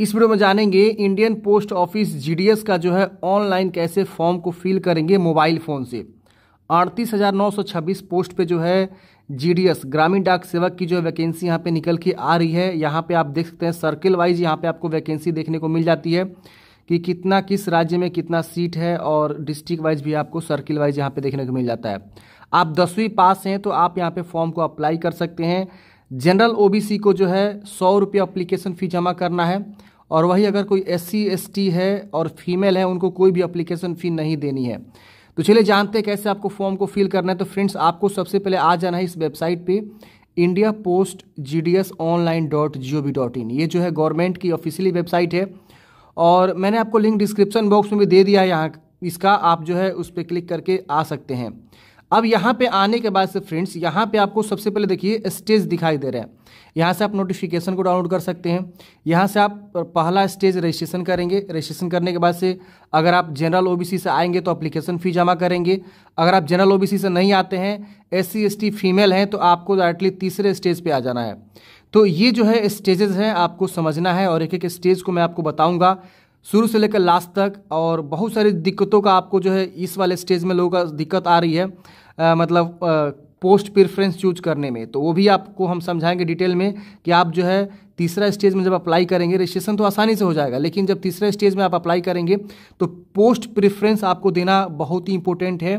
इस वीडियो में जानेंगे इंडियन पोस्ट ऑफिस जीडीएस का जो है ऑनलाइन कैसे फॉर्म को फिल करेंगे मोबाइल फ़ोन से अड़तीस हज़ार नौ सौ छब्बीस पोस्ट पे जो है जीडीएस ग्रामीण डाक सेवक की जो है वैकेंसी यहाँ पे निकल के आ रही है यहाँ पे आप देख सकते हैं सर्किल वाइज यहाँ पे आपको वैकेंसी देखने को मिल जाती है कि कितना किस राज्य में कितना सीट है और डिस्ट्रिक्ट वाइज भी आपको सर्किल वाइज यहाँ पे देखने को मिल जाता है आप दसवीं पास हैं तो आप यहाँ पे फॉर्म को अप्लाई कर सकते हैं जनरल ओबीसी को जो है सौ रुपये अप्लीकेशन फ़ी जमा करना है और वही अगर कोई एस सी है और फीमेल है उनको कोई भी अप्लीकेशन फ़ी नहीं देनी है तो चलिए जानते हैं कैसे आपको फॉर्म को फिल करना है तो फ्रेंड्स आपको सबसे पहले आ जाना है इस वेबसाइट पे India Post G D S online dot G O V dot I N जो है गवर्नमेंट की ऑफिशियली वेबसाइट है और मैंने आपको लिंक डिस्क्रिप्शन बॉक्स में भी दे दिया है यहाँ इसका आप जो है उस पर क्लिक करके आ सकते हैं अब यहाँ पे आने के बाद से फ्रेंड्स यहाँ पे आपको सबसे पहले देखिए स्टेज दिखाई दे रहा है यहाँ से आप नोटिफिकेशन को डाउनलोड कर सकते हैं यहाँ से आप पहला स्टेज रजिस्ट्रेशन करेंगे रजिस्ट्रेशन करने के बाद से अगर आप जनरल ओबीसी से आएंगे तो अप्लीकेशन फ़ी जमा करेंगे अगर आप जनरल ओबीसी से नहीं आते हैं एस सी फीमेल हैं तो आपको डायरेक्टली तीसरे स्टेज पर आ जाना है तो ये जो है स्टेजेस हैं आपको समझना है और एक एक स्टेज को मैं आपको बताऊँगा शुरू से लेकर लास्ट तक और बहुत सारी दिक्कतों का आपको जो है इस वाले स्टेज में लोगों का दिक्कत आ रही है आ, मतलब आ, पोस्ट प्रेफरेंस चूज करने में तो वो भी आपको हम समझाएंगे डिटेल में कि आप जो है तीसरा स्टेज में जब अप्लाई करेंगे रजिस्ट्रेशन तो आसानी से हो जाएगा लेकिन जब तीसरा स्टेज में आप अप्लाई करेंगे तो पोस्ट प्रेफरेंस आपको देना बहुत ही इंपॉर्टेंट है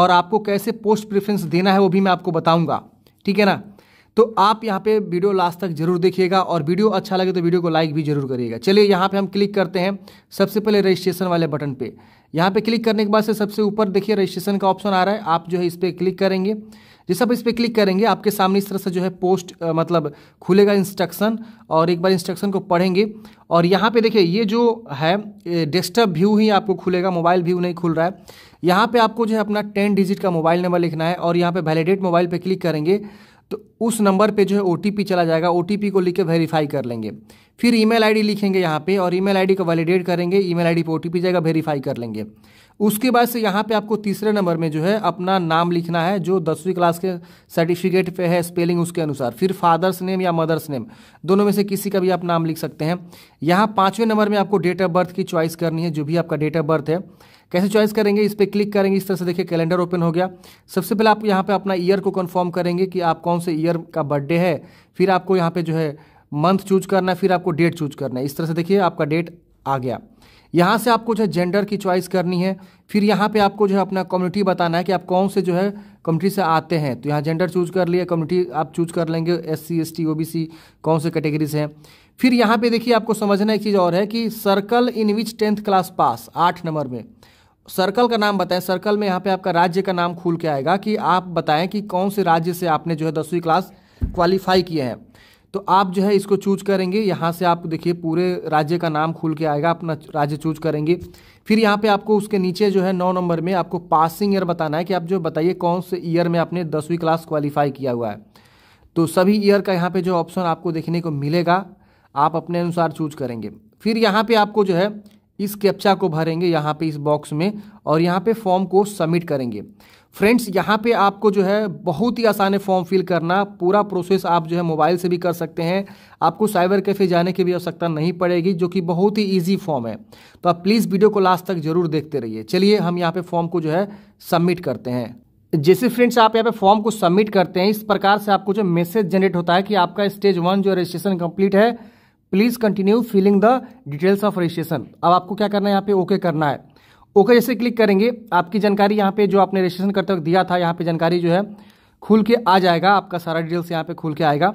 और आपको कैसे पोस्ट प्रेफरेंस देना है वो भी मैं आपको बताऊंगा ठीक है ना तो आप यहाँ पे वीडियो लास्ट तक जरूर देखिएगा और वीडियो अच्छा लगे तो वीडियो को लाइक भी जरूर करिएगा चलिए यहाँ पे हम क्लिक करते हैं सबसे पहले रजिस्ट्रेशन वाले बटन पे यहाँ पे क्लिक करने के बाद से सबसे ऊपर देखिए रजिस्ट्रेशन का ऑप्शन आ रहा है आप जो है इस पर क्लिक करेंगे जैसे आप इस पर क्लिक करेंगे आपके सामने इस तरह से जो है पोस्ट आ, मतलब खुलेगा इंस्ट्रक्शन और एक बार इंस्ट्रक्शन को पढ़ेंगे और यहाँ पे देखिए ये जो है डेस्कटॉप व्यू ही आपको खुलेगा मोबाइल व्यू नहीं खुल रहा है यहाँ पे आपको जो है अपना टेन डिजिट का मोबाइल नंबर लिखना है और यहाँ पे वैलिडेट मोबाइल पे क्लिक करेंगे तो उस नंबर पे जो है ओ चला जाएगा ओ को लिख के वेरीफाई कर लेंगे फिर ईमेल आईडी लिखेंगे यहाँ पे और ईमेल आईडी को वैलिडेट करेंगे ईमेल आईडी पे ओ जाएगा वेरीफाई कर लेंगे उसके बाद से यहाँ पे आपको तीसरे नंबर में जो है अपना नाम लिखना है जो दसवीं क्लास के सर्टिफिकेट पे है स्पेलिंग उसके अनुसार फिर फादर्स नेम या मदर्स नेम दोनों में से किसी का भी आप नाम लिख सकते हैं यहाँ पाँचवें नंबर में आपको डेट ऑफ बर्थ की चॉइस करनी है जो भी आपका डेट ऑफ बर्थ है कैसे चॉइस करेंगे इस पर क्लिक करेंगे इस तरह से देखिए कैलेंडर ओपन हो गया सबसे पहले आप यहाँ पर अपना ईयर को कन्फर्म करेंगे कि आप कौन से ईयर का बर्थडे है फिर आपको यहाँ पर जो है मंथ चूज करना है फिर आपको डेट चूज करना है इस तरह से देखिए आपका डेट आ गया यहाँ से आपको जो है जेंडर की चॉइस करनी है फिर यहाँ पे आपको जो है अपना कम्युनिटी बताना है कि आप कौन से जो है कम्युनिटी से आते हैं तो यहाँ जेंडर चूज कर लिए कम्युनिटी आप चूज कर लेंगे S C S T O B C कौन से कैटेगरी से हैं फिर यहाँ पे देखिए आपको समझना एक चीज़ और है कि circle in which tenth class pass आठ नंबर में सर्कल का नाम बताएं सर्कल में यहाँ पे आपका राज्य का नाम खुल के आएगा कि आप बताएं कि कौन से राज्य से आपने जो है दसवीं क्लास क्वालिफाई किए हैं तो आप जो है इसको चूज करेंगे यहाँ से आप देखिए पूरे राज्य का नाम खुल के आएगा अपना राज्य चूज करेंगे फिर यहाँ पे आपको उसके नीचे जो है नौ नंबर में आपको पासिंग ईयर बताना है कि आप जो बताइए कौन से ईयर में आपने दसवीं क्लास क्वालिफाई किया हुआ है तो सभी ईयर का यहाँ पे जो ऑप्शन आपको देखने को मिलेगा आप अपने अनुसार चूज करेंगे फिर यहाँ पे आपको जो है इस कैप्चा को भरेंगे यहाँ पे इस बॉक्स में और यहाँ पे फॉर्म को सबमिट करेंगे फ्रेंड्स यहाँ पे आपको जो है बहुत ही आसान है फॉर्म फिल करना पूरा प्रोसेस आप जो है मोबाइल से भी कर सकते हैं आपको साइबर कैफ़े जाने की भी आवश्यकता नहीं पड़ेगी जो कि बहुत ही इजी फॉर्म है तो आप प्लीज़ वीडियो को लास्ट तक जरूर देखते रहिए चलिए हम यहाँ पे फॉर्म को जो है सबमिट करते हैं जैसे फ्रेंड्स आप यहाँ पे फॉर्म को सबमिट करते हैं इस प्रकार से आपको जो मैसेज जनरेट होता है कि आपका स्टेज वन जो रजिस्ट्रेशन कंप्लीट है please continue filling the details of registration अब आपको क्या करना है यहाँ पे ओके okay करना है ओके okay जैसे क्लिक करेंगे आपकी जानकारी यहाँ पे जो आपने रजिस्ट्रेशन करते वक्त दिया था यहाँ पे जानकारी जो है खुल के आ जाएगा आपका सारा डिटेल्स यहाँ पे खुल के आएगा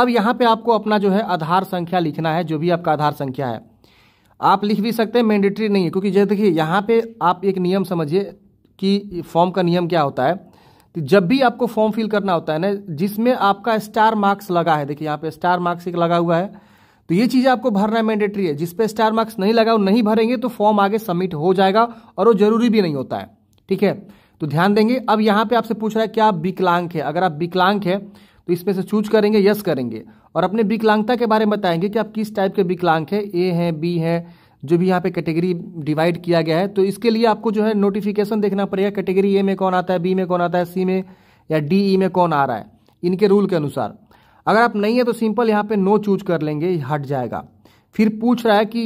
अब यहाँ पे आपको अपना जो है आधार संख्या लिखना है जो भी आपका आधार संख्या है आप लिख भी सकते हैं मैंडेटरी नहीं है क्योंकि जैसे देखिए यहाँ पे आप एक नियम समझिए कि फॉर्म का नियम क्या होता है तो जब भी आपको फॉर्म फिल करना होता है ना जिसमें आपका स्टार मार्क्स लगा है देखिए यहाँ पे स्टार मार्क्स एक लगा हुआ है तो ये चीज़ें आपको भरना है मैंडेटरी है जिसपे स्टार मार्क्स नहीं लगा वो नहीं भरेंगे तो फॉर्म आगे सबमिट हो जाएगा और वो जरूरी भी नहीं होता है ठीक है तो ध्यान देंगे अब यहाँ पे आपसे पूछ रहा है क्या आप विकलांग है अगर आप विकलांग है तो इसमें से चूज करेंगे यस करेंगे और अपने विकलांगता के बारे में बताएंगे कि आप किस टाइप के विकलांग है ए हैं बी हैं जो भी यहाँ पे कैटेगरी डिवाइड किया गया है तो इसके लिए आपको जो है नोटिफिकेशन देखना पड़ेगा कैटेगरी ए में कौन आता है बी में कौन आता है सी में या डी ई e में कौन आ रहा है इनके रूल के अनुसार अगर आप नहीं है तो सिंपल यहाँ पे नो चूज कर लेंगे हट जाएगा फिर पूछ रहा है कि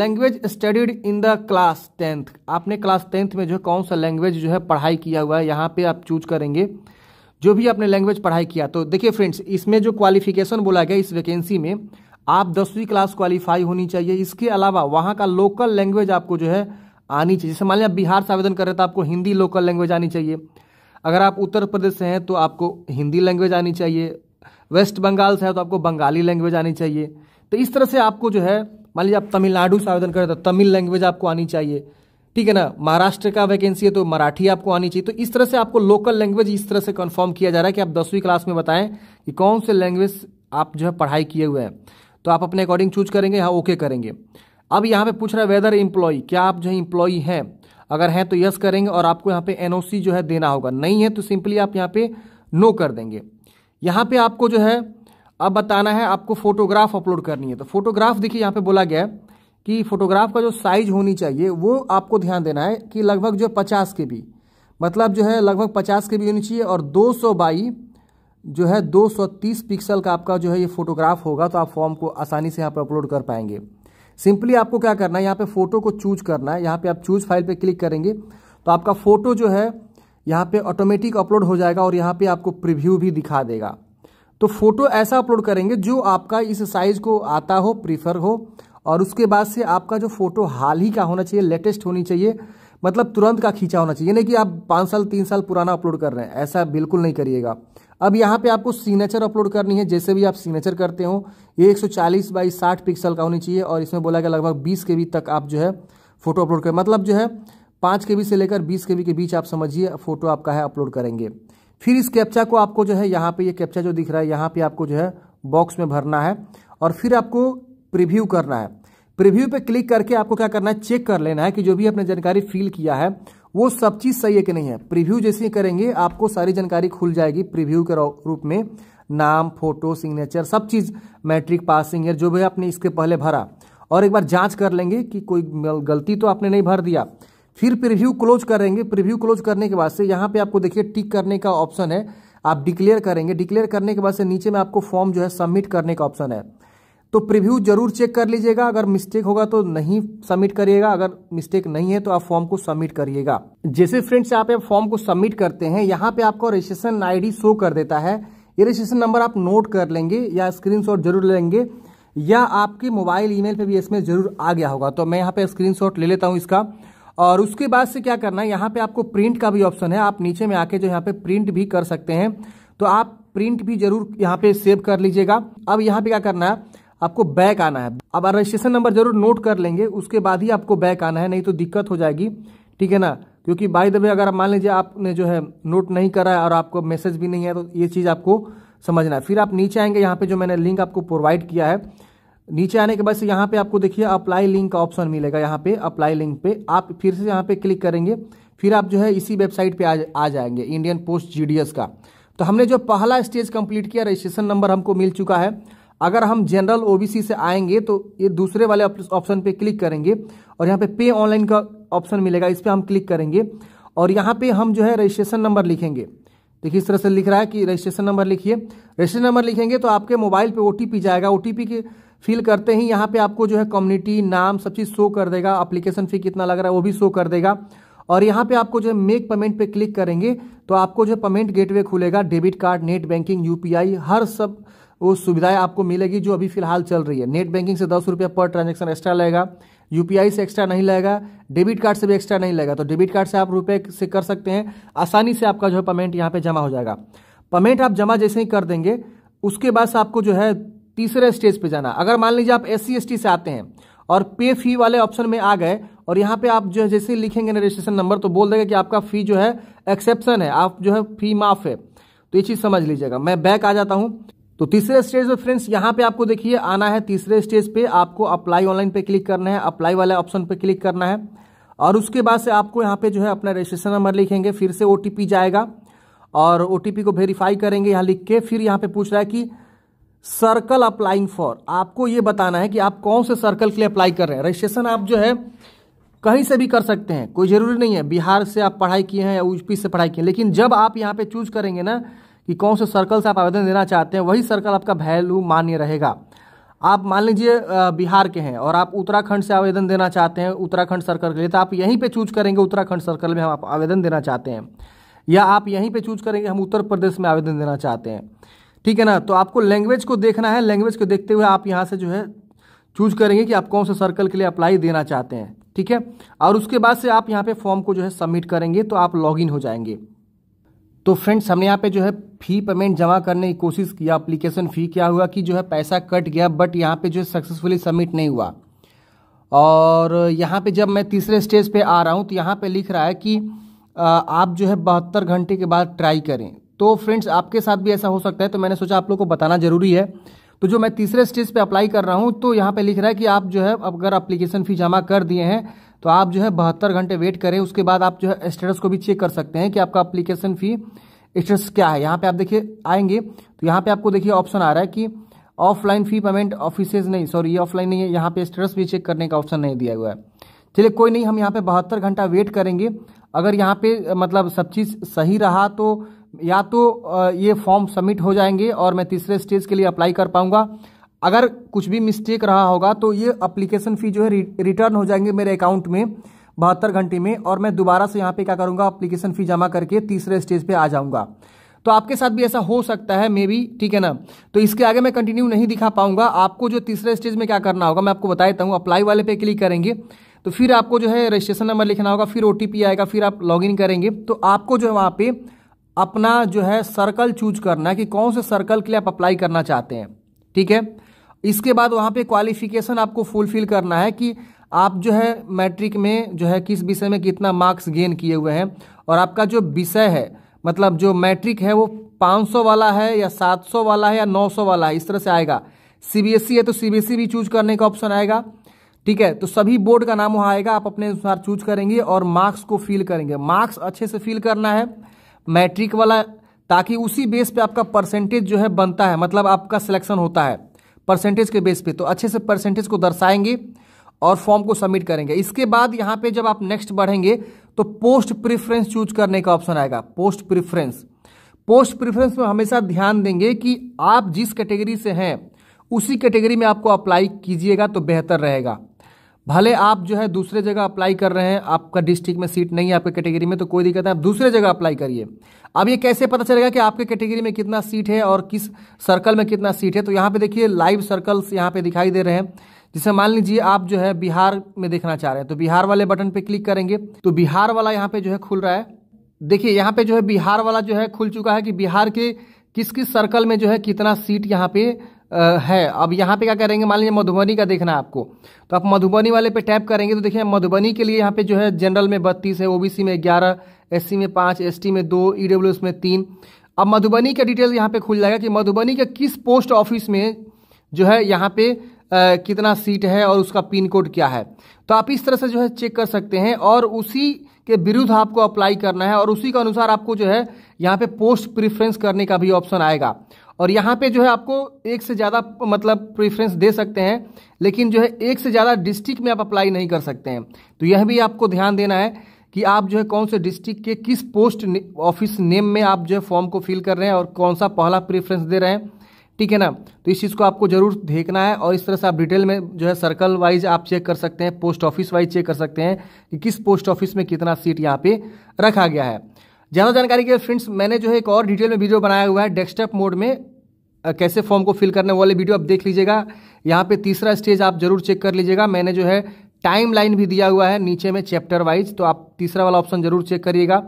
language studied in the class tenth आपने क्लास टेंथ में जो है कौन सा लैंग्वेज जो है पढ़ाई किया हुआ है यहाँ पे आप चूज करेंगे जो भी आपने लैंग्वेज पढ़ाई किया तो देखिए फ्रेंड्स इसमें जो क्वालिफिकेशन बोला गया इस वैकेंसी में आप दसवीं क्लास क्वालिफाई होनी चाहिए इसके अलावा वहाँ का लोकल लैंग्वेज आपको जो है आनी चाहिए जैसे मान लिया बिहार से आवेदन कर रहे तो आपको हिंदी लोकल लैंग्वेज आनी चाहिए अगर आप उत्तर प्रदेश से हैं तो आपको हिंदी लैंग्वेज आनी चाहिए वेस्ट बंगाल से है तो आपको बंगाली लैंग्वेज आनी चाहिए तो इस तरह से आपको जो है मान लीजिए आप तमिलनाडु से आवेदन करें तो तमिल लैंग्वेज आपको आनी चाहिए ठीक है ना महाराष्ट्र का वैकेंसी है तो मराठी आपको आनी चाहिए तो इस तरह से आपको लोकल लैंग्वेज इस तरह से कन्फर्म किया जा रहा है कि आप दसवीं क्लास में बताएं कि कौन से लैंग्वेज आप जो है पढ़ाई किए हुए हैं तो आप अपने अकॉर्डिंग चूज करेंगे हाँ ओके करेंगे अब यहाँ पे पूछ रहा है वेदर इम्प्लॉई क्या आप जो है इम्प्लॉय हैं अगर हैं तो यस करेंगे और आपको यहाँ पे एनओसी जो है देना होगा नहीं है तो सिंपली आप यहाँ पे नो कर देंगे यहाँ पे आपको जो है अब बताना है आपको फोटोग्राफ अपलोड करनी है तो फोटोग्राफ देखिए यहाँ पे बोला गया है कि फोटोग्राफ का जो साइज होनी चाहिए वो आपको ध्यान देना है कि लगभग जो पचास के बी मतलब जो है लगभग पचास के बी होनी चाहिए और दो सौ बाई जो है तीस पिक्सल का आपका जो है ये फोटोग्राफ होगा तो आप फॉर्म को आसानी से यहाँ पर अपलोड कर पाएंगे सिंपली आपको क्या करना है यहाँ पे फोटो को चूज करना है यहाँ पे आप चूज फाइल पे क्लिक करेंगे तो आपका फोटो जो है यहाँ पे ऑटोमेटिक अपलोड हो जाएगा और यहाँ पे आपको प्रिव्यू भी दिखा देगा तो फोटो ऐसा अपलोड करेंगे जो आपका इस साइज को आता हो प्रीफर हो और उसके बाद से आपका जो फोटो हाल ही का होना चाहिए लेटेस्ट होनी चाहिए मतलब तुरंत का खींचा होना चाहिए नहीं कि आप पाँच साल तीन साल पुराना अपलोड कर रहे हैं ऐसा बिल्कुल नहीं करिएगा अब यहाँ पे आपको सिग्नेचर अपलोड करनी है जैसे भी आप सिग्नेचर करते हो ये 140 बाई साठ पिक्सल का होनी चाहिए और इसमें बोला गया लगभग 20 के बी तक आप जो है फोटो अपलोड करें मतलब जो है पाँच के बी से लेकर बीस के बी के बीच आप समझिए फोटो आपका है अपलोड करेंगे फिर इस कैप्चा को आपको जो है यहाँ पर ये कैप्चा जो दिख रहा है यहाँ पर आपको जो है बॉक्स में भरना है और फिर आपको प्रिव्यू करना है प्रीव्यू पे क्लिक करके आपको क्या करना है चेक कर लेना है कि जो भी आपने जानकारी फिल किया है वो सब चीज़ सही है कि नहीं है प्रीव्यू जैसे करेंगे आपको सारी जानकारी खुल जाएगी प्रीव्यू के रूप में नाम फोटो सिग्नेचर सब चीज़ मैट्रिक पासिंग ईयर जो भी आपने इसके पहले भरा और एक बार जांच कर लेंगे कि कोई गलती तो आपने नहीं भर दिया फिर प्रीव्यू क्लोज करेंगे प्रीव्यू क्लोज करने के बाद से यहाँ पे आपको देखिए टिक करने का ऑप्शन है आप डिक्लेयर करेंगे डिक्लेयर करने के बाद से नीचे में आपको फॉर्म जो है सबमिट करने का ऑप्शन है तो प्रीव्यू जरूर चेक कर लीजिएगा अगर मिस्टेक होगा तो नहीं सबमिट करिएगा अगर मिस्टेक नहीं है तो आप फॉर्म को सबमिट करिएगा जैसे फ्रेंड्स आप फॉर्म को सबमिट करते हैं यहाँ पे आपको रजिस्ट्रेशन आईडी शो कर देता है ये रजिस्ट्रेशन नंबर आप नोट कर लेंगे या स्क्रीन जरूर लेंगे या आपके मोबाइल ई मेल भी इसमें जरूर आ गया होगा तो मैं यहाँ पे स्क्रीन ले लेता हूँ इसका और उसके बाद से क्या करना है यहाँ पे आपको प्रिंट का भी ऑप्शन है आप नीचे में आके जो यहाँ पे प्रिंट भी कर सकते हैं तो आप प्रिंट भी जरूर यहाँ पे सेव कर लीजिएगा अब यहाँ पे क्या करना है आपको बैक आना है अब रजिस्ट्रेशन नंबर जरूर नोट कर लेंगे उसके बाद ही आपको बैक आना है नहीं तो दिक्कत हो जाएगी ठीक है ना क्योंकि बाई द वे अगर मान लीजिए आपने जो है नोट नहीं करा है और आपको मैसेज भी नहीं है तो ये चीज़ आपको समझना है फिर आप नीचे आएंगे यहाँ पे जो मैंने लिंक आपको प्रोवाइड किया है नीचे आने के बाद से यहाँ पे आपको देखिए अप्लाई लिंक का ऑप्शन मिलेगा यहाँ पे अप्लाई लिंक पे आप फिर से यहाँ पे क्लिक करेंगे फिर आप जो है इसी वेबसाइट पे आ, आ जाएंगे इंडियन पोस्ट जीडीएस का तो हमने जो पहला स्टेज कंप्लीट किया रजिस्ट्रेशन नंबर हमको मिल चुका है अगर हम जनरल ओबीसी से आएंगे तो ये दूसरे वाले ऑप्शन पे क्लिक करेंगे और यहाँ पे पे ऑनलाइन का ऑप्शन मिलेगा इस पर हम क्लिक करेंगे और यहाँ पे हम जो है रजिस्ट्रेशन नंबर लिखेंगे देखिए इस तरह से लिख रहा है कि रजिस्ट्रेशन नंबर लिखिए रजिस्ट्रेशन नंबर लिखेंगे तो आपके मोबाइल पे ओटीपी जाएगा ओटीपी के फिल करते ही यहाँ पे आपको जो है कम्युनिटी नाम सब चीज़ शो कर देगा अप्लीकेशन फ़ी कितना लग रहा है वो भी शो कर देगा और यहाँ पे आपको जो है मेक पेमेंट पे क्लिक करेंगे तो आपको जो है पेमेंट गेटवे खुलेगा debit card net banking UPI हर सब वो सुविधाएं आपको मिलेगी जो अभी फिलहाल चल रही है नेट बैंकिंग से दस रुपये पर ट्रांजेक्शन एक्स्ट्रा लगेगा यूपीआई से एक्स्ट्रा नहीं लगेगा डेबिट कार्ड से भी एक्स्ट्रा नहीं लगेगा तो डेबिट कार्ड से आप रुपये से कर सकते हैं आसानी से आपका जो है पेमेंट यहाँ पर जमा हो जाएगा पेमेंट आप जमा जैसे ही कर देंगे उसके बाद से आपको जो है तीसरे स्टेज पे जाना अगर मान लीजिए आप एस सी से आते हैं और पे फी वाले ऑप्शन में आ गए और यहाँ पे आप जो है जैसे लिखेंगे ना रजिस्ट्रेशन नंबर तो बोल देगा कि आपका फ़ी जो है एक्सेप्शन है आप जो है फ़ी माफ़ है तो ये चीज़ समझ लीजिएगा मैं बैक आ जाता हूँ तो तीसरे स्टेज में फ्रेंड्स यहाँ पे आपको देखिए आना है तीसरे स्टेज पे आपको अप्लाई ऑनलाइन पे क्लिक करना है अप्लाई वाले ऑप्शन पे क्लिक करना है और उसके बाद से आपको यहाँ पे जो है अपना रजिस्ट्रेशन नंबर लिखेंगे फिर से ओ जाएगा और ओ को वेरीफाई करेंगे यहाँ लिख के फिर यहाँ पे पूछ रहा है कि सर्कल अप्लाइंग फॉर आपको ये बताना है कि आप कौन से सर्कल के लिए अप्लाई कर रहे हैं रजिस्ट्रेशन आप जो है कहीं से भी कर सकते हैं कोई ज़रूरी नहीं है बिहार से आप पढ़ाई किए हैं या यूपी से पढ़ाई किए हैं लेकिन जब आप यहाँ पे चूज करेंगे ना कि कौन से सर्कल से आप आवेदन देना चाहते हैं वही सर्कल आपका वैल्यू मान्य रहेगा आप मान लीजिए बिहार के हैं और आप उत्तराखंड से आवेदन देना चाहते हैं उत्तराखंड सर्कल के लिए तो आप यहीं पे चूज करेंगे उत्तराखंड सर्कल में हम आप आवेदन देना चाहते हैं या आप यहीं पे चूज करेंगे हम उत्तर प्रदेश में आवेदन देना चाहते हैं ठीक है ना तो आपको लैंग्वेज को देखना है लैंग्वेज को देखते हुए आप यहाँ से जो है चूज करेंगे कि आप कौन से सर्कल के लिए अप्लाई देना चाहते हैं ठीक है और उसके बाद से आप यहाँ पे फॉर्म को जो है सबमिट करेंगे तो आप लॉगिन हो जाएंगे तो फ्रेंड्स हमने यहाँ पे जो है फी पेमेंट जमा करने की कोशिश किया अप्लीकेशन फ़ी क्या हुआ कि जो है पैसा कट गया बट यहाँ पे जो है सक्सेसफुली सबमिट नहीं हुआ और यहाँ पे जब मैं तीसरे स्टेज पे आ रहा हूँ तो यहाँ पे लिख रहा है कि आप जो है बहत्तर घंटे के बाद ट्राई करें तो फ्रेंड्स आपके साथ भी ऐसा हो सकता है तो मैंने सोचा आप लोग को बताना ज़रूरी है तो जो मैं तीसरे स्टेज पे अप्लाई कर रहा हूँ तो यहाँ पे लिख रहा है कि आप जो है अगर अप्लीकेशन फ़ी जमा कर दिए हैं तो आप जो है बहत्तर घंटे वेट करें उसके बाद आप जो है स्टेटस को भी चेक कर सकते हैं कि आपका अप्लीकेशन फ़ी स्टेटस क्या है यहाँ पे आप देखिए आएंगे तो यहाँ पे आपको देखिए ऑप्शन आ रहा है कि ऑफलाइन फ़ी पेमेंट ऑफिसेज नहीं सॉरी ये ऑफलाइन नहीं है यहाँ पे स्टेटस भी चेक करने का ऑप्शन नहीं दिया हुआ है चलिए कोई नहीं हम यहाँ पे बहत्तर घंटा वेट करेंगे अगर यहाँ पे मतलब सब चीज़ सही रहा तो या तो ये फॉर्म सबमिट हो जाएंगे और मैं तीसरे स्टेज के लिए अप्लाई कर पाऊंगा अगर कुछ भी मिस्टेक रहा होगा तो ये अप्लीकेशन फ़ी जो है रिटर्न हो जाएंगे मेरे अकाउंट में बहत्तर घंटे में और मैं दोबारा से यहाँ पे क्या करूँगा अप्लीकेशन फ़ी जमा करके तीसरे स्टेज पे आ जाऊँगा तो आपके साथ भी ऐसा हो सकता है मे बी ठीक है ना तो इसके आगे मैं कंटिन्यू नहीं दिखा पाऊंगा आपको जो तीसरे स्टेज में क्या करना होगा मैं आपको बता देता हूँ अप्लाई वाले पे क्लिक करेंगे तो फिर आपको जो है रजिस्ट्रेशन नंबर लिखना होगा फिर ओ आएगा फिर आप लॉग करेंगे तो आपको जो है वहाँ पे अपना जो है सर्कल चूज करना है कि कौन से सर्कल के लिए आप अप्लाई करना चाहते हैं ठीक है इसके बाद वहाँ पे क्वालिफिकेशन आपको फुलफिल करना है कि आप जो है मैट्रिक में जो है किस विषय में कितना मार्क्स गेन किए हुए हैं और आपका जो विषय है मतलब जो मैट्रिक है वो 500 वाला है या 700 वाला है या 900 वाला है इस तरह से आएगा सीबीएसई e है तो सीबीएसई e भी चूज करने का ऑप्शन आएगा ठीक है तो सभी बोर्ड का नाम वहाँ आएगा आप अपने अनुसार चूज करेंगे और मार्क्स को फिल करेंगे मार्क्स अच्छे से फिल करना है मैट्रिक वाला ताकि उसी बेस पे आपका परसेंटेज जो है बनता है मतलब आपका सिलेक्शन होता है परसेंटेज के बेस पे तो अच्छे से परसेंटेज को दर्शाएंगे और फॉर्म को सबमिट करेंगे इसके बाद यहां पे जब आप नेक्स्ट बढ़ेंगे तो पोस्ट प्रिफरेंस चूज करने का ऑप्शन आएगा पोस्ट प्रिफरेंस पोस्ट प्रिफरेंस में हमेशा ध्यान देंगे कि आप जिस कैटेगरी से हैं उसी कैटेगरी में आपको अप्लाई कीजिएगा तो बेहतर रहेगा भले आप जो है दूसरे जगह अप्लाई कर रहे हैं आपका डिस्ट्रिक्ट में सीट नहीं है आपके कैटेगरी में तो कोई दिक्कत नहीं आप दूसरे जगह अप्लाई करिए अब ये कैसे पता चलेगा कि आपके कैटेगरी में कितना सीट है और किस सर्कल में कितना सीट है तो यहाँ पे देखिए लाइव सर्कल्स यहाँ पे दिखाई दे रहे हैं जिसे मान लीजिए आप जो है बिहार में देखना चाह रहे हैं तो बिहार वाले बटन पे क्लिक करेंगे तो बिहार वाला यहाँ पे जो है खुल रहा है देखिए यहाँ पे जो है बिहार वाला जो है खुल चुका है कि बिहार के किस किस सर्कल में जो है कितना सीट यहाँ पे है अब यहाँ पे क्या करेंगे मान लीजिए मधुबनी का देखना आपको तो आप मधुबनी वाले पे टैप करेंगे तो देखिए मधुबनी के लिए यहाँ पे जो है जनरल में बत्तीस है ओबीसी में ग्यारह एससी में पाँच एसटी में दो ई में तीन अब मधुबनी का डिटेल यहाँ पे खुल जाएगा कि मधुबनी के किस पोस्ट ऑफिस में जो है यहाँ पे आ, कितना सीट है और उसका पिन कोड क्या है तो आप इस तरह से जो है चेक कर सकते हैं और उसी के विरुद्ध आपको अप्लाई करना है और उसी के अनुसार आपको जो है यहाँ पे पोस्ट प्रिफ्रेंस करने का भी ऑप्शन आएगा और यहाँ पे जो है आपको एक से ज़्यादा मतलब प्रेफरेंस दे सकते हैं लेकिन जो है एक से ज़्यादा डिस्ट्रिक्ट में आप अप्लाई नहीं कर सकते हैं तो यह भी आपको ध्यान देना है कि आप जो है कौन से डिस्ट्रिक्ट के किस पोस्ट ऑफिस ने, नेम में आप जो है फॉर्म को फिल कर रहे हैं और कौन सा पहला प्रेफरेंस दे रहे हैं ठीक है ना तो इस चीज़ को आपको जरूर देखना है और इस तरह से आप डिटेल में जो है सर्कल वाइज आप चेक कर सकते हैं पोस्ट ऑफिस वाइज चेक कर सकते हैं कि किस पोस्ट ऑफिस में कितना सीट यहाँ पे रखा गया है ज़्यादा जानकारी के लिए फ्रेंड्स मैंने जो है एक और डिटेल में वीडियो बनाया हुआ है डेस्कटॉप मोड में कैसे फॉर्म को फिल करने वाले वीडियो आप देख लीजिएगा यहाँ पे तीसरा स्टेज आप जरूर चेक कर लीजिएगा मैंने जो है टाइम लाइन भी दिया हुआ है नीचे में चैप्टर वाइज तो आप तीसरा वाला ऑप्शन जरूर चेक करिएगा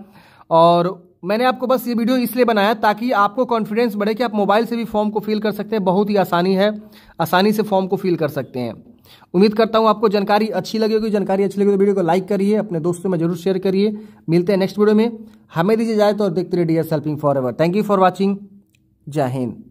और मैंने आपको बस ये वीडियो इसलिए बनाया ताकि आपको कॉन्फिडेंस बढ़े कि आप मोबाइल से भी फॉर्म को फिल कर सकते हैं बहुत ही आसानी है आसानी से फॉर्म को फिल कर सकते हैं उम्मीद करता हूँ आपको जानकारी अच्छी लगी होगी जानकारी अच्छी लगी तो वीडियो को लाइक करिए अपने दोस्तों में जरूर शेयर करिए मिलते हैं नेक्स्ट वीडियो में हमें दीजिए जाए तो और देखते रहिए D S helping forever thank you for watching Jai Hind